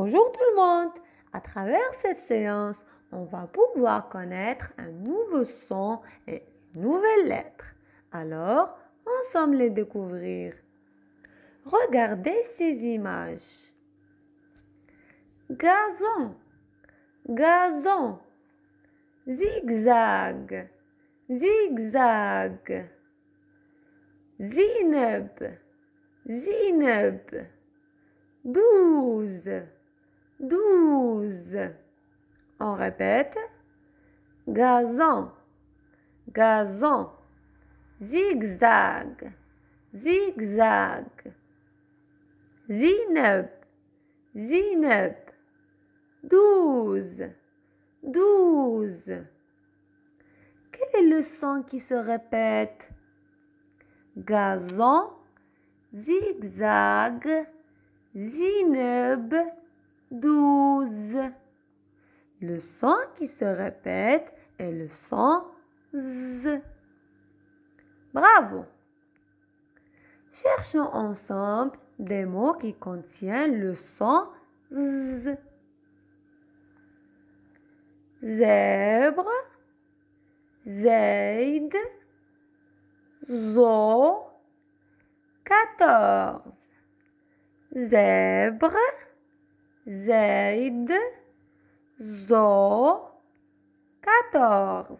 Bonjour tout le monde À travers cette séance, on va pouvoir connaître un nouveau son et une nouvelle lettre. Alors, ensemble les découvrir. Regardez ces images. Gazon, gazon, zigzag, zigzag, zineb, zineb, douze douze. On répète. Gazon, gazon. Zigzag, zigzag. Zineb, zineb. Douze, douze. Quel est le son qui se répète Gazon, zigzag, zineb douze. Le son qui se répète est le son z. Bravo! Cherchons ensemble des mots qui contiennent le son z. Zèbre, zeid, zo, quatorze. Zèbre, Z, Zo, 14.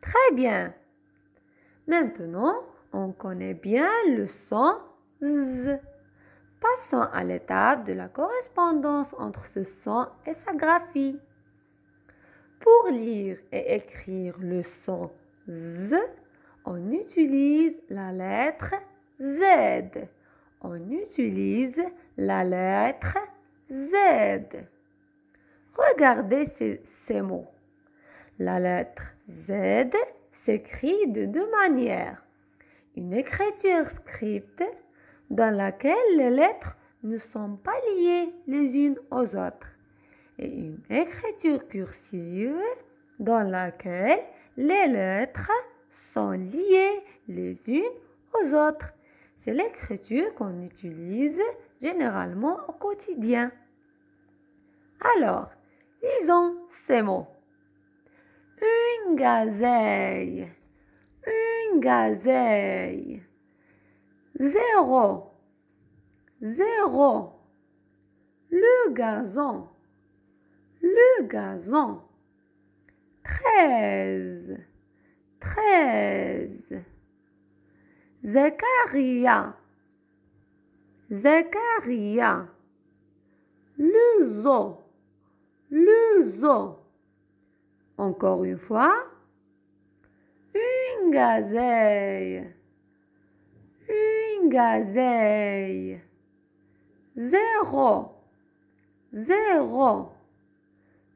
Très bien. Maintenant, on connaît bien le son Z. Passons à l'étape de la correspondance entre ce son et sa graphie. Pour lire et écrire le son Z, on utilise la lettre Z on utilise la lettre Z. Regardez ces, mots. La lettre Z s'écrit de deux manières. Une écriture script dans laquelle les lettres ne sont pas liées les unes aux autres et une écriture cursive dans laquelle les lettres sont liées les unes aux autres c'est l'écriture qu'on utilise généralement au quotidien. Alors, lisons ces mots. Une gazelle, une gazelle. Zéro, zéro. Le gazon, le gazon. Treize, treize. Zakaria, Zakaria, Luzo, Luzo. Encore une fois, une gazelle, une gazelle, zéro, zéro,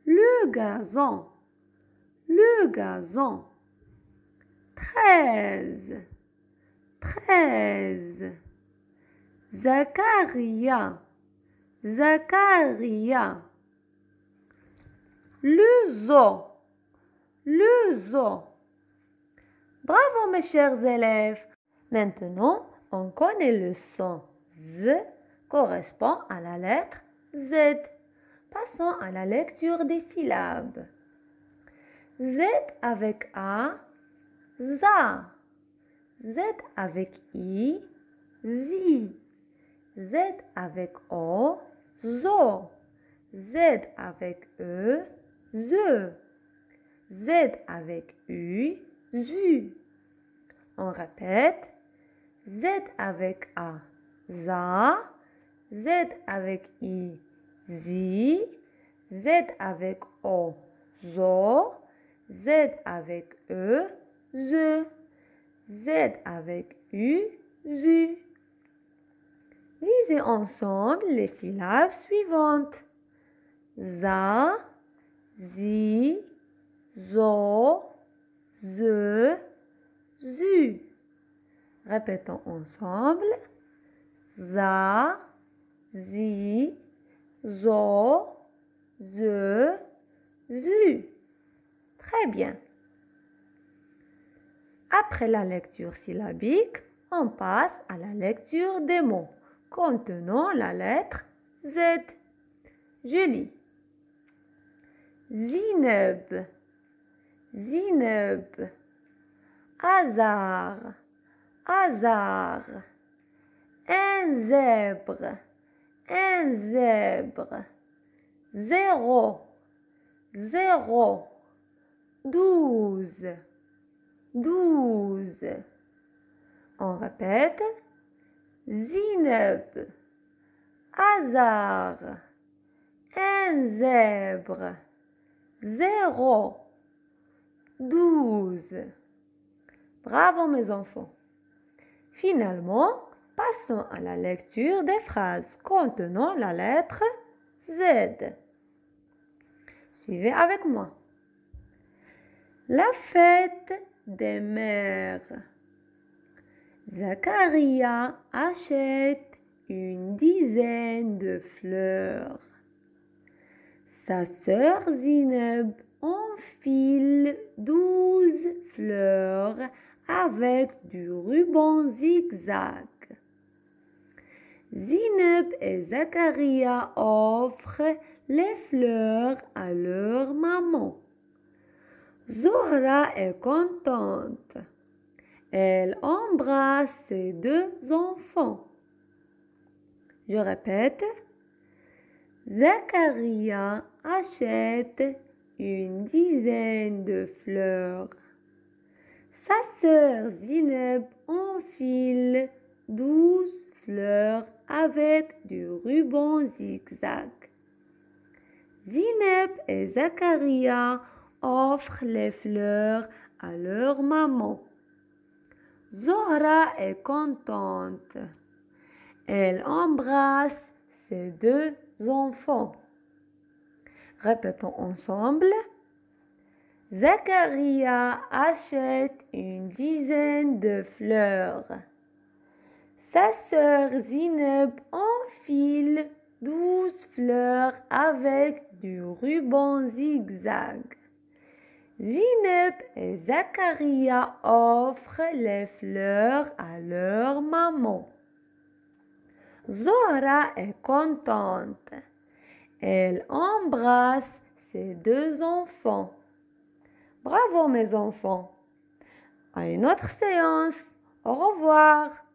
le gazon, le gazon, treize treize. Zacharia, Zacharia. Luzo, Luzo. Bravo mes chers élèves. Maintenant, on connaît le son Z correspond à la lettre Z. Passons à la lecture des syllabes. Z avec A, ZA. Z avec I, Zi. Z avec O, Zo. Z avec E, Ze. Z avec U, Zu. On répète. Z avec A, Za. Z avec I, Zi. Z avec O, Zo. Z avec E, Ze. Z avec U, ZU. Lisez ensemble les syllabes suivantes. Za, Zi, Zo, Ze, Zu. Répétons ensemble. Za, Zi, Zo, Ze, Zu. Très bien. Après la lecture syllabique, on passe à la lecture des mots contenant la lettre Z. Je lis. Zineb, Zineb, hasard, hasard, un zèbre, un zèbre, zéro, zéro, douze douze. On répète. Zineb, hasard, un zèbre, zéro, douze. Bravo mes enfants. Finalement, passons à la lecture des phrases contenant la lettre Z. Suivez avec moi. La fête des mères. Zacharia achète une dizaine de fleurs. Sa sœur Zineb enfile douze fleurs avec du ruban zigzag. Zineb et Zacharia offrent les fleurs à leur maman. Zohra est contente. Elle embrasse ses deux enfants. Je répète. Zacharia achète une dizaine de fleurs. Sa sœur Zineb enfile douze fleurs avec du ruban zigzag. Zineb et Zacharia offrent les fleurs à leur maman. Zora est contente. Elle embrasse ses deux enfants. Répétons ensemble. Zacharia achète une dizaine de fleurs. Sa sœur Zineb enfile douze fleurs avec du ruban zigzag. Zineb et Zacharia offrent les fleurs à leur maman. Zora est contente. Elle embrasse ses deux enfants. Bravo mes enfants. À une autre séance. Au revoir.